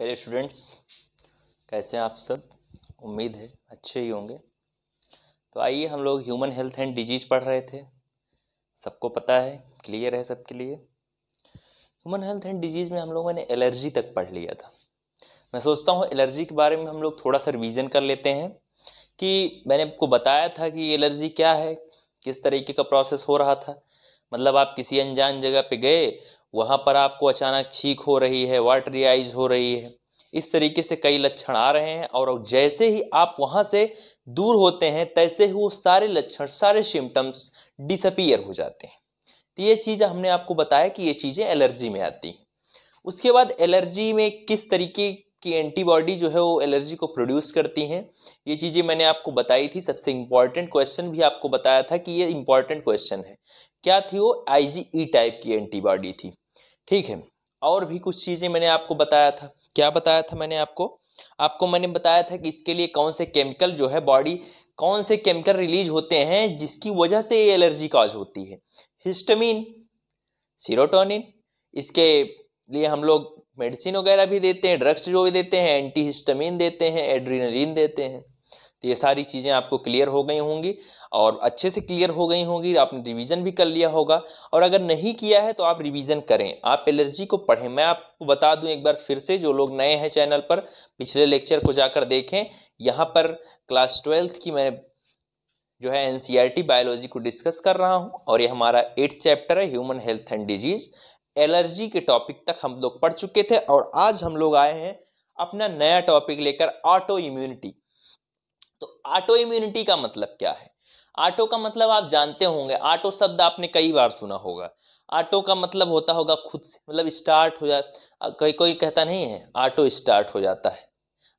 Hello students कैसे हैं आप सब उम्मीद है अच्छे ही होंगे तो आइए हम लोग ह्यूमन हेल्थ एंड डिजीज़ पढ़ रहे थे सबको पता है क्लियर है सबके लिए ह्यूमन हेल्थ एंड डिजीज़ में हम लोगों ने एलर्जी तक पढ़ लिया था मैं सोचता हूँ एलर्जी के बारे में हम लोग थोड़ा सा रिविज़न कर लेते हैं कि मैंने आपको बताया था कि एलर्जी क्या है किस तरीके का प्रोसेस हो रहा था मतलब आप किसी अनजान जगह पे गए वहाँ पर आपको अचानक छींक हो रही है वाटरी आइज हो रही है इस तरीके से कई लक्षण आ रहे हैं और जैसे ही आप वहाँ से दूर होते हैं तैसे ही वो सारे लक्षण सारे सिम्टम्स डिसअपियर हो जाते हैं तो ये चीज़ हमने आपको बताया कि ये चीज़ें एलर्जी में आती हैं उसके बाद एलर्जी में किस तरीके की एंटीबॉडी जो है वो एलर्जी को प्रोड्यूस करती हैं ये चीज़ें मैंने आपको बताई थी सबसे इम्पॉर्टेंट क्वेश्चन भी आपको बताया था कि ये इम्पॉर्टेंट क्वेश्चन है क्या थी वो आई टाइप e की एंटीबॉडी थी ठीक है और भी कुछ चीज़ें मैंने आपको बताया था क्या बताया था मैंने आपको आपको मैंने बताया था कि इसके लिए कौन से केमिकल जो है बॉडी कौन से केमिकल रिलीज होते हैं जिसकी वजह से ये एलर्जी काज होती है हिस्टमिन सीरोटोनिन इसके लिए हम लोग मेडिसिन वगैरह भी देते हैं ड्रग्स जो भी देते हैं एंटी हिस्टमिन देते हैं एड्रीनलिन देते हैं तो ये सारी चीज़ें आपको क्लियर हो गई होंगी और अच्छे से क्लियर हो गई होंगी आपने रिवीजन भी कर लिया होगा और अगर नहीं किया है तो आप रिवीजन करें आप एलर्जी को पढ़ें मैं आपको बता दूं एक बार फिर से जो लोग नए हैं चैनल पर पिछले लेक्चर को जाकर देखें यहाँ पर क्लास ट्वेल्थ की मैं जो है एन e बायोलॉजी को डिस्कस कर रहा हूँ और ये हमारा एट्थ चैप्टर है human health and disease allergy के टॉपिक तक हम लोग पढ़ चुके थे और आज हम लोग आए हैं अपना नया टॉपिक लेकर ऑटो इम्यूनिटी तो ऑटो इम्यूनिटी का मतलब क्या है ऑटो का मतलब आप जानते होंगे ऑटो शब्द आपने कई बार सुना होगा ऑटो का मतलब होता होगा खुद से मतलब स्टार्ट हो जाए कोई कोई कहता नहीं है ऑटो स्टार्ट हो जाता है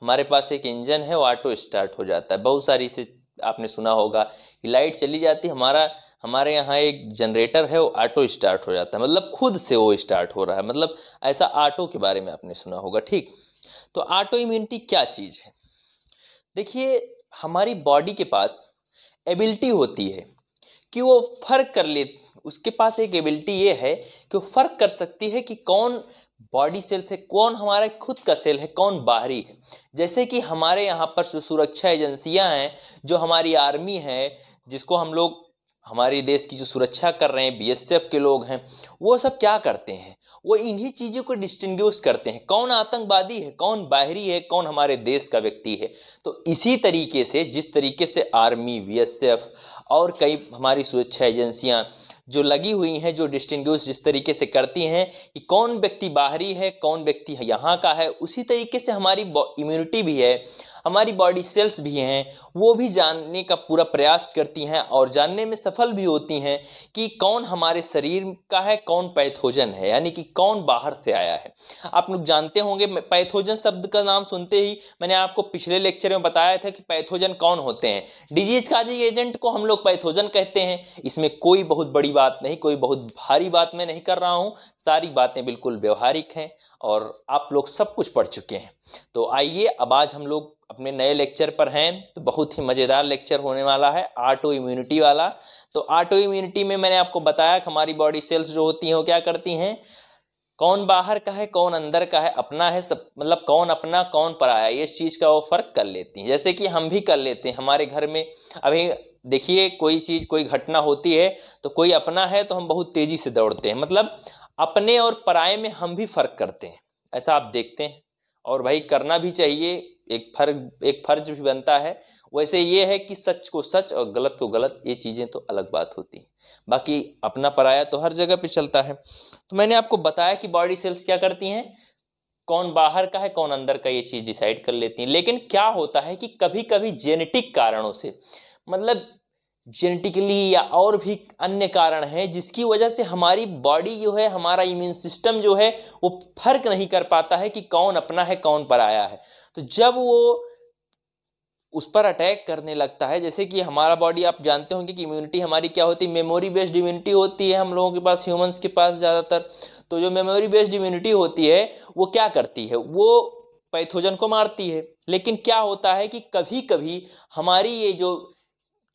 हमारे पास एक इंजन है वो ऑटो स्टार्ट हो जाता है बहुत सारी से आपने सुना होगा कि लाइट चली जाती हमारा हमारे यहाँ एक जनरेटर है वो ऑटो स्टार्ट हो जाता है मतलब खुद से वो स्टार्ट हो रहा है मतलब ऐसा ऑटो के बारे में आपने सुना होगा ठीक तो ऑटो इम्यूनिटी क्या चीज़ है देखिए हमारी बॉडी के पास एबिलिटी होती है कि वो फ़र्क कर ले उसके पास एक एबिलिटी ये है कि वो फ़र्क कर सकती है कि कौन बॉडी सेल्स है कौन हमारा खुद का सेल है कौन बाहरी है जैसे कि हमारे यहाँ पर जो सुरक्षा एजेंसियाँ हैं जो हमारी आर्मी है जिसको हम लोग हमारे देश की जो सुरक्षा कर रहे हैं बीएसएफ के लोग हैं वो सब क्या करते हैं वो इन्हीं चीज़ों को डिस्टिंग्विश करते हैं कौन आतंकवादी है कौन बाहरी है कौन हमारे देश का व्यक्ति है तो इसी तरीके से जिस तरीके से आर्मी बीएसएफ और कई हमारी सुरक्षा एजेंसियाँ जो लगी हुई हैं जो डिस्टिंग्विश जिस तरीके से करती हैं कि कौन व्यक्ति बाहरी है कौन व्यक्ति यहाँ का है उसी तरीके से हमारी इम्यूनिटी भी है हमारी बॉडी सेल्स भी हैं वो भी जानने का पूरा प्रयास करती हैं और जानने में सफल भी होती हैं कि कौन हमारे शरीर का है कौन पैथोजन है यानी कि कौन बाहर से आया है आप लोग जानते होंगे पैथोजन शब्द का नाम सुनते ही मैंने आपको पिछले लेक्चर में बताया था कि पैथोजन कौन होते हैं डिजीज काजी एजेंट को हम लोग पैथोजन कहते हैं इसमें कोई बहुत बड़ी बात नहीं कोई बहुत भारी बात मैं नहीं कर रहा हूँ सारी बातें बिल्कुल व्यवहारिक हैं और आप लोग सब कुछ पढ़ चुके हैं तो आइए अब आज हम लोग अपने नए लेक्चर पर हैं तो बहुत ही मज़ेदार लेक्चर होने वाला है आटो इम्यूनिटी वाला तो आटो इम्यूनिटी में मैंने आपको बताया कि हमारी बॉडी सेल्स जो होती हैं वो क्या करती हैं कौन बाहर का है कौन अंदर का है अपना है सब मतलब कौन अपना कौन पराया ये इस चीज़ का वो फ़र्क कर लेती हैं जैसे कि हम भी कर लेते हैं हमारे घर में अभी देखिए कोई चीज़ कोई घटना होती है तो कोई अपना है तो हम बहुत तेज़ी से दौड़ते हैं मतलब अपने और पराए में हम भी फ़र्क करते हैं ऐसा आप देखते हैं और भाई करना भी चाहिए एक फर्ज एक फर्ज भी बनता है वैसे ये है कि सच को सच और गलत को गलत ये चीज़ें तो अलग बात होती हैं बाकी अपना पराया तो हर जगह पे चलता है तो मैंने आपको बताया कि बॉडी सेल्स क्या करती हैं कौन बाहर का है कौन अंदर का ये चीज़ डिसाइड कर लेती हैं लेकिन क्या होता है कि कभी कभी जेनेटिक कारणों से मतलब जेनेटिकली या और भी अन्य कारण हैं जिसकी वजह से हमारी बॉडी जो है हमारा इम्यून सिस्टम जो है वो फर्क नहीं कर पाता है कि कौन अपना है कौन पर आया है तो जब वो उस पर अटैक करने लगता है जैसे कि हमारा बॉडी आप जानते होंगे कि इम्यूनिटी हमारी क्या होती है मेमोरी बेस्ड इम्यूनिटी होती है हम लोगों के पास ह्यूमंस के पास ज़्यादातर तो जो मेमोरी बेस्ड इम्यूनिटी होती है वो क्या करती है वो पैथोजन को मारती है लेकिन क्या होता है कि कभी कभी हमारी ये जो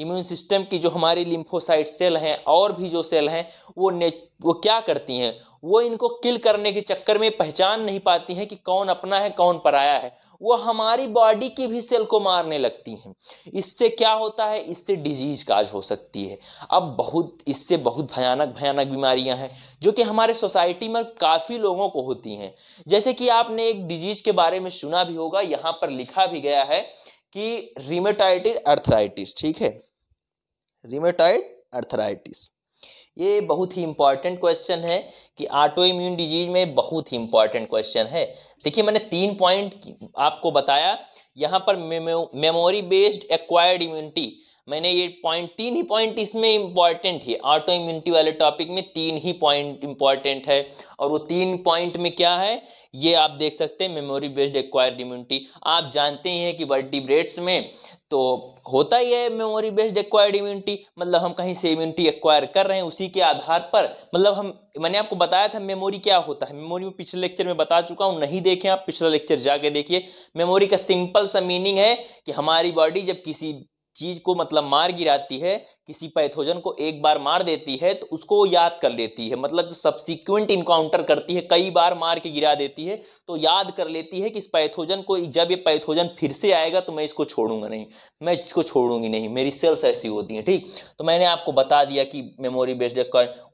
इम्यून सिस्टम की जो हमारी लिम्फोसाइट सेल हैं और भी जो सेल हैं वो ने वो क्या करती हैं वो इनको किल करने के चक्कर में पहचान नहीं पाती हैं कि कौन अपना है कौन पराया है वो हमारी बॉडी की भी सेल को मारने लगती हैं इससे क्या होता है इससे डिजीज काज हो सकती है अब बहुत इससे बहुत भयानक भयानक बीमारियां हैं जो कि हमारे सोसाइटी में काफ़ी लोगों को होती हैं जैसे कि आपने एक डिजीज के बारे में सुना भी होगा यहाँ पर लिखा भी गया है कि रिमेटाइटिस अर्थराइटिस ठीक है रिमेटॉइड अर्थराइटिस ये बहुत ही इंपॉर्टेंट क्वेश्चन है कि ऑटो इम्यून डिजीज में बहुत ही इंपॉर्टेंट क्वेश्चन है देखिए मैंने तीन पॉइंट आपको बताया यहाँ पर मेमोरी बेस्ड एक्वायर्ड इम्यूनिटी मैंने ये पॉइंट तीन ही पॉइंट इसमें इंपॉर्टेंट है ऑटो इम्यूनिटी वाले टॉपिक में तीन ही पॉइंट इंपॉर्टेंट है और वो तीन पॉइंट में क्या है ये आप देख सकते हैं मेमोरी बेस्ड एक्वायर्ड इम्यूनिटी आप जानते ही हैं कि वर्टिब्रेट्स में तो होता ही है मेमोरी बेस्ड एक्वायर्ड इम्यूनिटी मतलब हम कहीं से इम्यूनिटी एक्वायर कर रहे हैं उसी के आधार पर मतलब हम मैंने आपको बताया था मेमोरी क्या होता है मेमोरी में पिछले लेक्चर में बता चुका हूँ नहीं देखें आप पिछला लेक्चर जाके देखिए मेमोरी का सिंपल सा मीनिंग है कि हमारी बॉडी जब किसी चीज को मतलब मार गिराती है किसी पैथोजन को एक बार मार देती है तो उसको याद कर लेती है मतलब जो सब्सिक्वेंट इनकाउंटर करती है कई बार मार के गिरा देती है तो याद कर लेती है कि इस पैथोजन को जब ये पैथोजन फिर से आएगा तो मैं इसको छोड़ूंगा नहीं मैं इसको छोड़ूंगी नहीं मेरी सेल्स ऐसी होती हैं ठीक तो मैंने आपको बता दिया कि मेमोरी बेस्ड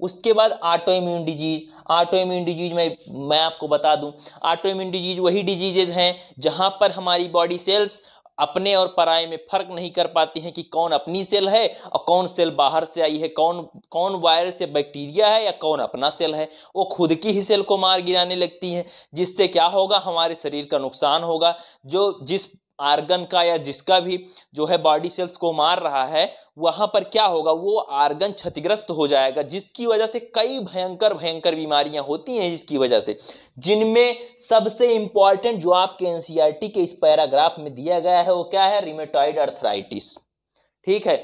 उसके बाद autoimmune disease autoimmune disease में मैं आपको बता दूँ ऑटो इम्यून डिजीज वही डिजीजेज हैं जहाँ पर हमारी बॉडी सेल्स अपने और पराए में फर्क नहीं कर पाती हैं कि कौन अपनी सेल है और कौन सेल बाहर से आई है कौन कौन वायरस या बैक्टीरिया है या कौन अपना सेल है वो खुद की ही सेल को मार गिराने लगती हैं जिससे क्या होगा हमारे शरीर का नुकसान होगा जो जिस आर्गन का या जिसका भी जो है बॉडी सेल्स को मार रहा है वहां पर क्या होगा वो आर्गन क्षतिग्रस्त हो जाएगा जिसकी वजह से कई भयंकर भयंकर बीमारियां होती हैं जिसकी वजह से जिनमें सबसे इंपॉर्टेंट जो आपके एनसीईआरटी के इस पैराग्राफ में दिया गया है वो क्या है रिमेटॉइड अर्थराइटिस ठीक है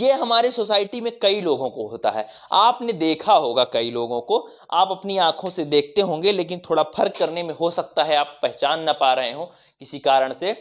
ये हमारे सोसाइटी में कई लोगों को होता है आपने देखा होगा कई लोगों को आप अपनी आंखों से देखते होंगे लेकिन थोड़ा फर्क करने में हो सकता है आप पहचान ना पा रहे हो किसी कारण से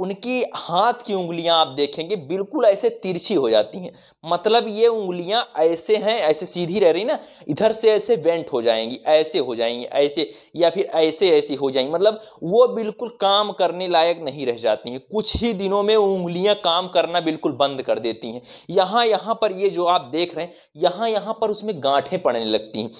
उनकी हाथ की उंगलियां आप देखेंगे बिल्कुल ऐसे तिरछी हो जाती हैं मतलब ये उंगलियां ऐसे हैं ऐसे सीधी रह रही ना इधर से ऐसे बेंट हो जाएंगी ऐसे हो जाएंगी ऐसे या फिर ऐसे ऐसी हो जाएंगी मतलब वो बिल्कुल काम करने लायक नहीं रह जाती हैं कुछ ही दिनों में उंगलियां काम करना बिल्कुल बंद कर देती हैं यहाँ यहाँ पर ये जो आप देख रहे हैं यहाँ यहाँ पर उसमें गांठें पड़ने लगती हैं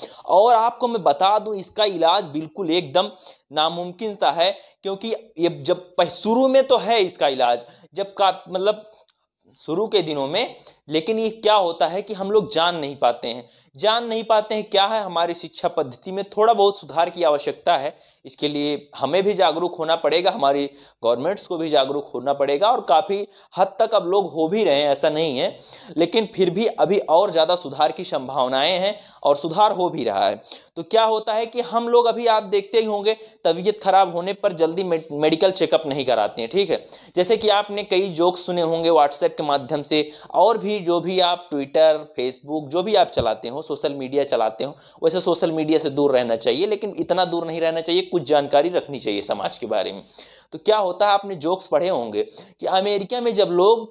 और आपको मैं बता दूँ इसका इलाज बिल्कुल एकदम नामुमकिन सा है क्योंकि ये जब शुरू में तो है इसका इलाज जब का मतलब शुरू के दिनों में लेकिन ये क्या होता है कि हम लोग जान नहीं पाते हैं जान नहीं पाते हैं क्या है हमारी शिक्षा पद्धति में थोड़ा बहुत सुधार की आवश्यकता है इसके लिए हमें भी जागरूक होना पड़ेगा हमारी गवर्नमेंट्स को भी जागरूक होना पड़ेगा और काफ़ी हद तक अब लोग हो भी रहे हैं ऐसा नहीं है लेकिन फिर भी अभी और ज़्यादा सुधार की संभावनाएँ हैं और सुधार हो भी रहा है तो क्या होता है कि हम लोग अभी आप देखते ही होंगे तबीयत खराब होने पर जल्दी मेडिकल चेकअप नहीं कराते हैं ठीक है जैसे कि आपने कई जोक्स सुने होंगे व्हाट्सएप के माध्यम से और भी जो भी आप ट्विटर फेसबुक जो भी आप चलाते हो सोशल मीडिया चलाते हो वैसे सोशल मीडिया से दूर रहना चाहिए लेकिन इतना दूर नहीं रहना चाहिए कुछ जानकारी रखनी चाहिए समाज के बारे में तो क्या होता है आपने जोक्स पढ़े होंगे कि अमेरिका में जब लोग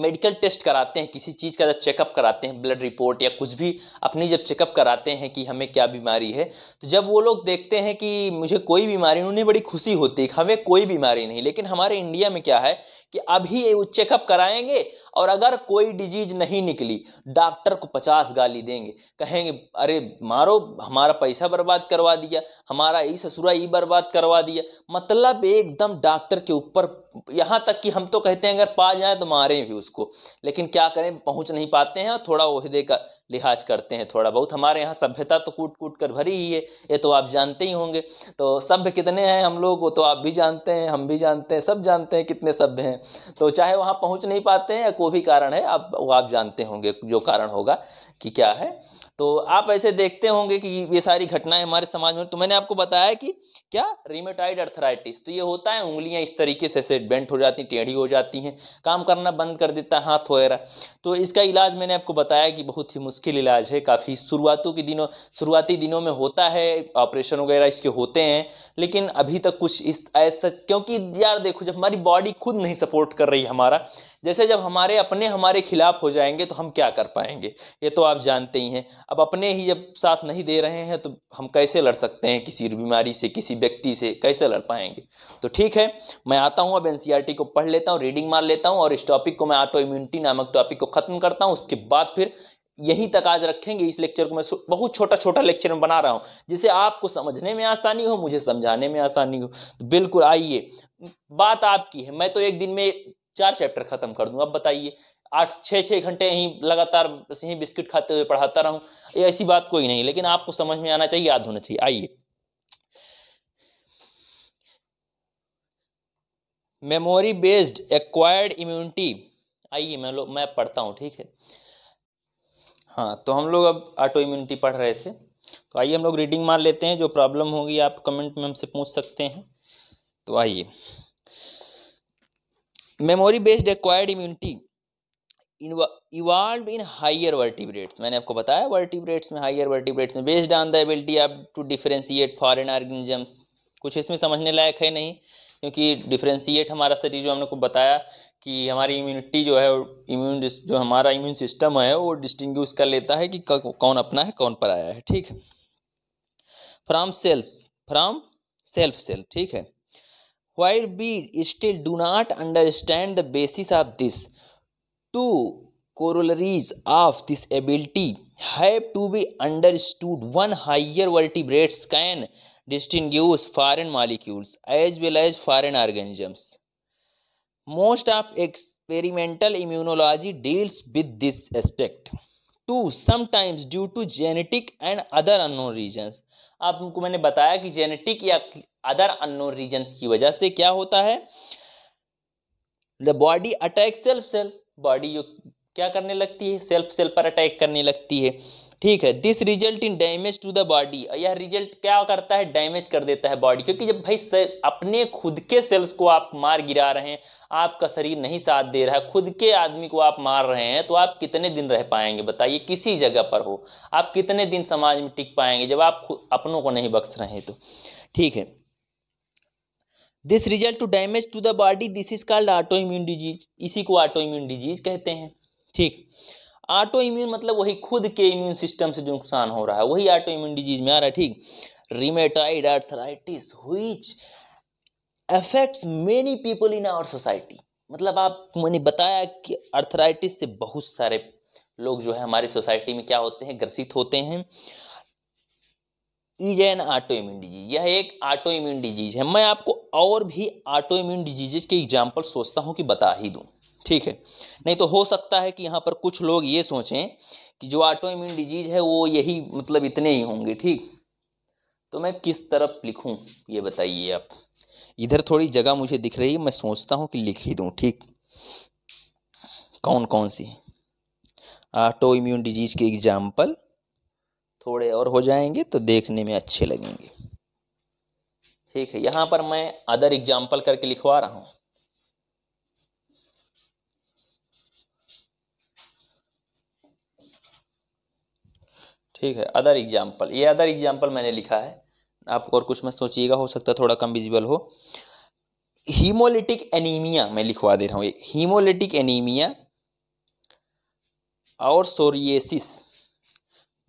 मेडिकल टेस्ट कराते हैं किसी चीज़ का जब चेकअप कराते हैं ब्लड रिपोर्ट या कुछ भी अपनी जब चेकअप कराते हैं कि हमें क्या बीमारी है तो जब वो लोग देखते हैं कि मुझे कोई बीमारी उन्हें बड़ी खुशी होती है हमें कोई बीमारी नहीं लेकिन हमारे इंडिया में क्या है कि अभी ये चेकअप कराएंगे और अगर कोई डिजीज नहीं निकली डॉक्टर को पचास गाली देंगे कहेंगे अरे मारो हमारा पैसा बर्बाद करवा दिया हमारा ई ससुरा ई बर्बाद करवा दिया मतलब एकदम डॉक्टर के ऊपर यहाँ तक कि हम तो कहते हैं अगर पा जाए तो मारें भी उसको लेकिन क्या करें पहुँच नहीं पाते हैं और थोड़ा ओहदे का लिहाज करते हैं थोड़ा बहुत हमारे यहाँ सभ्यता तो कूट कूट कर भरी ही है ये तो आप जानते ही होंगे तो सभ्य कितने हैं हम लोग वो तो आप भी जानते हैं हम भी जानते हैं सब जानते हैं कितने सभ्य हैं तो चाहे वहाँ पहुँच नहीं पाते हैं या कोई भी कारण है आप वो आप जानते होंगे जो कारण होगा कि क्या है तो आप ऐसे देखते होंगे कि ये सारी घटनाएं हमारे समाज में तो मैंने आपको बताया कि क्या रिमेटाइड अर्थराइटिस तो ये होता है उंगलियां इस तरीके से ऐसे बेंट हो जाती टेढ़ी हो जाती हैं काम करना बंद कर देता है हाथ वगैरह तो इसका इलाज मैंने आपको बताया कि बहुत ही मुश्किल इलाज है काफ़ी शुरुआतों के दिनों शुरुआती दिनों में होता है ऑपरेशन वगैरह इसके होते हैं लेकिन अभी तक कुछ इस ऐसा क्योंकि यार देखो जब हमारी बॉडी खुद नहीं सपोर्ट कर रही हमारा जैसे जब हमारे अपने हमारे खिलाफ हो जाएंगे तो हम क्या कर पाएंगे ये तो आप जानते ही हैं अब अपने ही जब साथ नहीं दे रहे हैं तो हम कैसे लड़ सकते हैं किसी बीमारी से किसी व्यक्ति से कैसे लड़ पाएंगे तो ठीक है मैं आता हूँ अब एन e को पढ़ लेता हूँ रीडिंग मार लेता हूँ और इस टॉपिक को मैं ऑटो इम्यूनिटी नामक टॉपिक को ख़त्म करता हूँ उसके बाद फिर यहीं तक आज रखेंगे इस लेक्चर को मैं बहुत छोटा छोटा लेक्चर में बना रहा हूँ जिसे आपको समझने में आसानी हो मुझे समझाने में आसानी हो तो बिल्कुल आइए बात आपकी है मैं तो एक दिन में चार चैप्टर खत्म कर दूं अब बताइए आठ छः छः घंटे ही लगातार यहीं बिस्किट खाते हुए पढ़ाता रहूं ये ऐसी बात कोई नहीं लेकिन आपको समझ में आना चाहिए याद होना चाहिए आइए मेमोरी बेस्ड एक्वायर्ड इम्यूनिटी आइए मैं लोग मैं पढ़ता हूँ ठीक है हाँ तो हम लोग अब ऑटो इम्यूनिटी पढ़ रहे थे तो आइए हम लोग रीडिंग मार लेते हैं जो प्रॉब्लम होगी आप कमेंट में हमसे पूछ सकते हैं तो आइए memory based acquired immunity evolve in higher vertebrates मैंने आपको बताया वर्टिब्रेट्स में हाइयर वर्टिब्रेट्स में बेस्ड ऑन द एबिलिटी आप टू डिफ्रेंशिएट फॉरन ऑर्गेनिजम्स कुछ इसमें समझने लायक है नहीं क्योंकि डिफ्रेंशिएट हमारा शरीर जो हमने को बताया कि हमारी इम्यूनिटी जो है इम्यून जो हमारा इम्यून सिस्टम है वो डिस्टिंग कर लेता है कि कौन अपना है कौन पराया है ठीक है from cells from self cell ठीक है while we still do not understand the basis of this, two corollaries of this ability have to be understood. One higher vertebrates can distinguish foreign molecules as well as foreign organisms. Most of experimental immunology deals with this aspect. To sometimes due to genetic and other unknown reasons आपको मैंने बताया कि genetic या other unknown regions की वजह से क्या होता है the body attack self cell body क्या करने लगती है सेल्फ सेल पर अटैक करने लगती है ठीक है this result in damage to the body यह रिजल्ट क्या करता है डैमेज कर देता है बॉडी क्योंकि जब भाई अपने खुद के सेल्स को आप मार गिरा रहे हैं आपका शरीर नहीं साथ दे रहा है खुद के आदमी को आप मार रहे हैं तो आप कितने दिन रह पाएंगे बताइए किसी जगह पर हो आप कितने दिन समाज में टिक पाएंगे जब आप अपनों को नहीं बख्श रहे हैं तो ठीक है this result to damage to the body this is called autoimmune disease इसी को ऑटो इम्यून डिजीज कहते हैं ठीक ऑटो इम्यून मतलब वही खुद के इम्यून सिस्टम से जो नुकसान हो रहा है वही ऑटो इम्यून डिजीज में आ रहा है ठीक rheumatoid arthritis which affects many people in our society मतलब आप मैंने बताया कि अर्थराइटिस से बहुत सारे लोग जो है हमारी सोसाइटी में क्या होते हैं ग्रसित होते हैं is an autoimmune disease यह एक ऑटो इम्यून डिजीज है मैं आपको और भी ऑटो इम्यून डिजीजेज के एग्जाम्पल सोचता हूँ कि बता ही दूँ ठीक है नहीं तो हो सकता है कि यहाँ पर कुछ लोग ये सोचें कि जो ऑटो इम्यून डिजीज है वो यही मतलब इतने ही होंगे ठीक तो मैं किस तरफ लिखूँ ये बताइए आप इधर थोड़ी जगह मुझे दिख रही है मैं सोचता हूँ कि लिख ही दूँ ठीक कौन कौन सी ऑटो इम्यून डिजीज के एग्जाम्पल थोड़े और हो जाएंगे तो देखने में अच्छे लगेंगे ठीक है यहाँ पर मैं अदर एग्जाम्पल करके लिखवा रहा हूँ ठीक है अदर एग्जाम्पल ये अदर एग्जाम्पल मैंने लिखा है आप और कुछ मत सोचिएगा हो सकता है थोड़ा कम विजिबल हो हीमोलिटिक एनीमिया मैं लिखवा दे रहा हूँ हीमोलिटिक एनीमिया और सोरिएसिस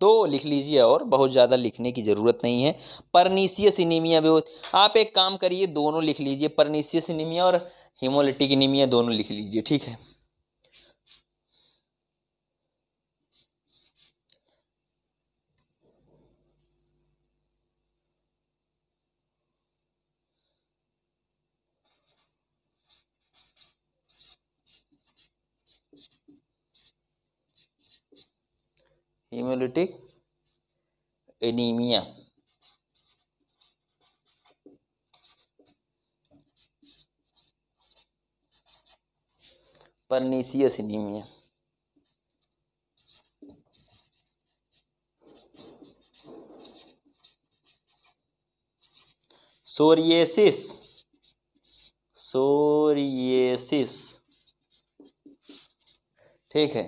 तो लिख लीजिए और बहुत ज़्यादा लिखने की ज़रूरत नहीं है परनीसियस एनीमिया भी आप एक काम करिए दोनों लिख लीजिए परनीसियस एनीमिया और हीमोलिटिक एनीमिया दोनों लिख लीजिए ठीक है hemolytic anaemia pernicious anaemia psoriasis psoriasis ठीक है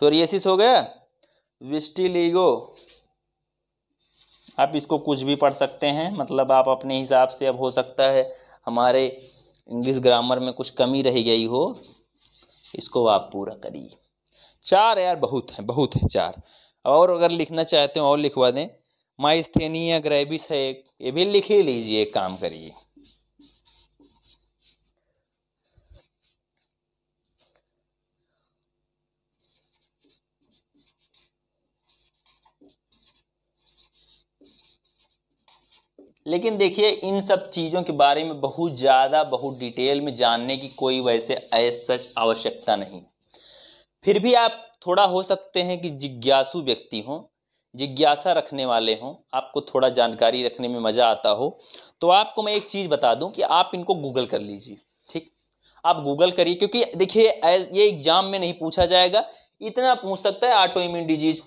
सोरिएसिस हो गया विस्टिलीगो आप इसको कुछ भी पढ़ सकते हैं मतलब आप अपने हिसाब से अब हो सकता है हमारे इंग्लिश ग्रामर में कुछ कमी रह गई हो इसको आप पूरा करिए चार यार बहुत है बहुत है चार और अगर लिखना चाहते हो और लिखवा दें माइस्थेनिया ग्रेविस है एक ये भी लिख ही लीजिए काम करिए लेकिन देखिए इन सब चीज़ों के बारे में बहुत ज़्यादा बहुत डिटेल में जानने की कोई वैसे ऐसा आवश्यकता नहीं फिर भी आप थोड़ा हो सकते हैं कि जिज्ञासु व्यक्ति हों जिज्ञासा रखने वाले हों आपको थोड़ा जानकारी रखने में मज़ा आता हो तो आपको मैं एक चीज़ बता दूं कि आप इनको गूगल कर लीजिए ठीक आप गूगल करिए क्योंकि देखिए ये एग्ज़ाम में नहीं पूछा जाएगा इतना पूछ सकता है ऑटो इम्यून डिजीज़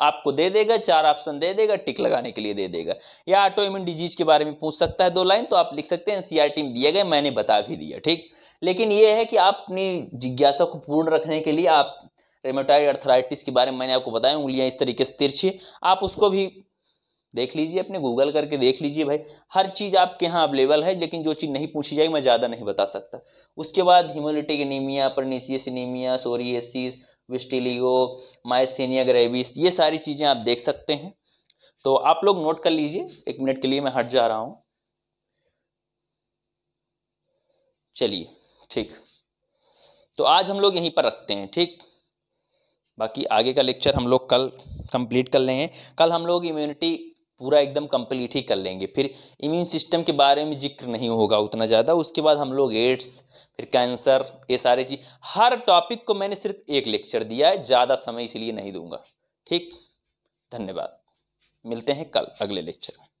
आपको दे देगा चार ऑप्शन दे देगा टिक लगाने के लिए दे देगा या ऑटो इम्यून डिजीज के बारे में पूछ सकता है दो लाइन तो आप लिख सकते हैं एनसीईआरटी में दिए गए मैंने बता भी दिया ठीक लेकिन ये है कि आप अपनी जिज्ञासा को पूर्ण रखने के लिए आप रेमोटाइड अर्थराइटिस के बारे में मैंने आपको बताया उंगलियाँ इस तरीके से तिरछी आप उसको भी देख लीजिए अपने गूगल करके देख लीजिए भाई हर चीज़ आपके यहाँ अवेलेबल है लेकिन जो चीज़ नहीं पूछी जाएगी मैं ज़्यादा नहीं बता सकता उसके बाद haemolytic anaemia pernicious anaemia psoriasis vitiligo myasthenia gravis ये सारी चीज़ें आप देख सकते हैं तो आप लोग नोट कर लीजिए एक मिनट के लिए मैं हट जा रहा हूँ चलिए ठीक तो आज हम लोग यहीं पर रखते हैं ठीक बाकी आगे का लेक्चर हम लोग कल कंप्लीट कर लेंगे कल हम लोग इम्यूनिटी पूरा एकदम कंप्लीट ही कर लेंगे फिर इम्यून सिस्टम के बारे में जिक्र नहीं होगा उतना ज़्यादा उसके बाद हम लोग एड्स फिर कैंसर ये सारी चीज़ हर टॉपिक को मैंने सिर्फ एक लेक्चर दिया है ज़्यादा समय इसलिए नहीं दूंगा ठीक धन्यवाद मिलते हैं कल अगले लेक्चर में